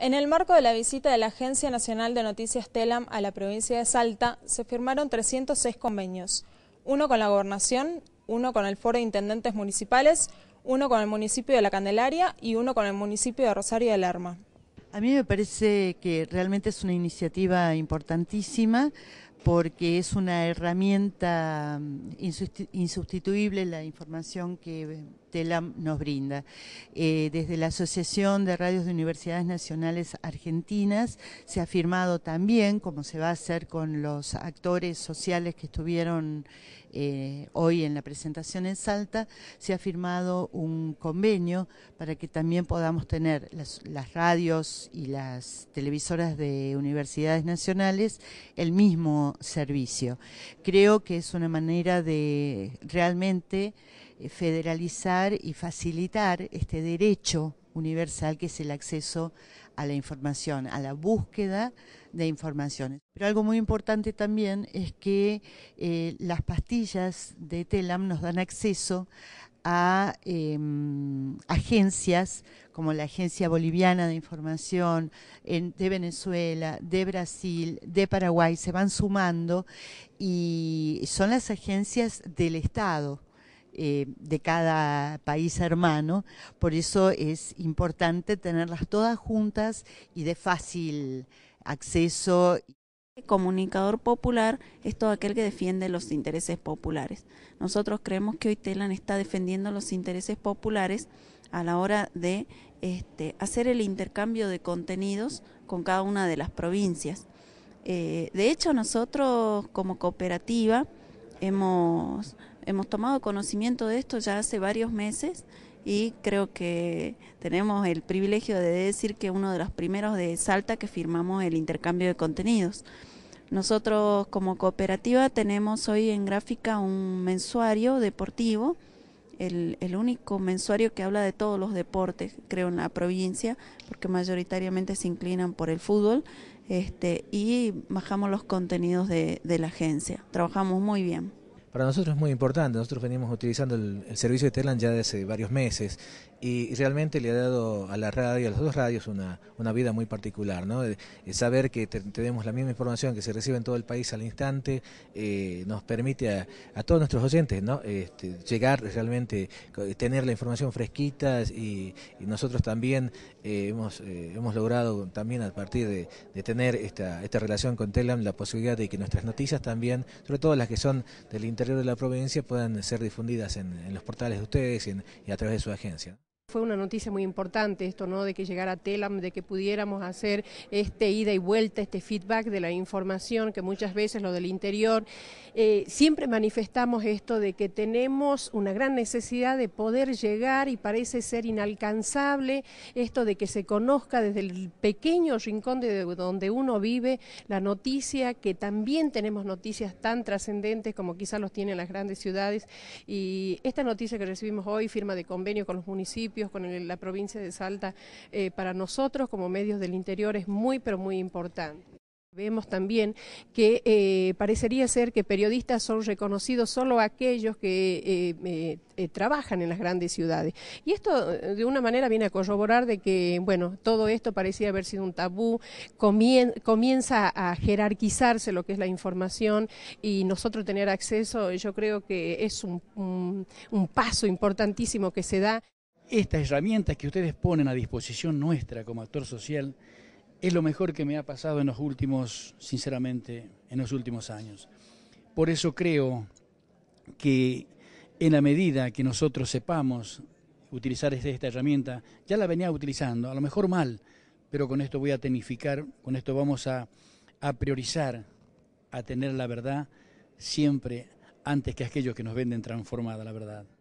En el marco de la visita de la Agencia Nacional de Noticias TELAM a la provincia de Salta, se firmaron 306 convenios, uno con la Gobernación, uno con el Foro de Intendentes Municipales, uno con el municipio de La Candelaria y uno con el municipio de Rosario de Lerma. A mí me parece que realmente es una iniciativa importantísima porque es una herramienta mm, insustituible la información que eh, TELAM nos brinda. Eh, desde la Asociación de Radios de Universidades Nacionales Argentinas se ha firmado también, como se va a hacer con los actores sociales que estuvieron eh, hoy en la presentación en Salta, se ha firmado un convenio para que también podamos tener las, las radios y las televisoras de universidades nacionales el mismo servicio. Creo que es una manera de realmente... Eh, federalizar y facilitar este derecho universal que es el acceso a la información, a la búsqueda de información. Pero algo muy importante también es que eh, las pastillas de TELAM nos dan acceso a em, agencias como la Agencia Boliviana de Información de Venezuela, de Brasil, de Paraguay, se van sumando y son las agencias del Estado eh, de cada país hermano. Por eso es importante tenerlas todas juntas y de fácil acceso. Comunicador popular es todo aquel que defiende los intereses populares. Nosotros creemos que hoy Telan está defendiendo los intereses populares a la hora de este, hacer el intercambio de contenidos con cada una de las provincias. Eh, de hecho, nosotros como cooperativa hemos hemos tomado conocimiento de esto ya hace varios meses y creo que tenemos el privilegio de decir que uno de los primeros de Salta que firmamos el intercambio de contenidos. Nosotros como cooperativa tenemos hoy en gráfica un mensuario deportivo, el, único mensuario que habla de todos los deportes, creo, en la provincia, porque mayoritariamente se inclinan por el fútbol, este, y bajamos los contenidos de la agencia. Trabajamos muy bien. Para nosotros es muy importante, nosotros venimos utilizando el, servicio de Telan ya desde varios meses y, realmente le ha dado a la radio, a las dos radios, una, vida muy particular, ¿no? saber que tenemos la misma información que se recibe en todo el país al instante eh, nos permite a, todos nuestros oyentes, ¿no? Este, llegar realmente, tener la información fresquita y, nosotros también eh, hemos, eh, hemos logrado también a partir de, tener esta, esta relación con Telam la posibilidad de que nuestras noticias también, sobre todo las que son del interés de la provincia puedan ser difundidas en, los portales de ustedes y a través de su agencia. Fue una noticia muy importante esto, ¿no? De que llegara TELAM, de que pudiéramos hacer este ida y vuelta, este feedback de la información, que muchas veces lo del interior. Eh, siempre manifestamos esto de que tenemos una gran necesidad de poder llegar y parece ser inalcanzable esto de que se conozca desde el pequeño rincón de donde uno vive la noticia, que también tenemos noticias tan trascendentes como quizás los tienen las grandes ciudades. Y esta noticia que recibimos hoy, firma de convenio con los municipios, con la provincia de Salta, eh, para nosotros como medios del interior es muy, pero muy importante. Vemos también que eh, parecería ser que periodistas son reconocidos solo aquellos que eh, trabajan en las grandes ciudades. Y esto de una manera viene a corroborar de que, bueno, todo esto parecía haber sido un tabú, comienza a jerarquizarse lo que es la información y nosotros tener acceso, yo creo que es un paso importantísimo que se da. Esta herramientas que ustedes ponen a disposición nuestra como actor social es lo mejor que me ha pasado en los últimos, sinceramente, en los últimos años. Por eso creo que en la medida que nosotros sepamos utilizar esta herramienta, ya la venía utilizando, a lo mejor mal, pero con esto voy a tenificar, con esto vamos a, a priorizar, a tener la verdad siempre antes que aquellos que nos venden transformada la verdad.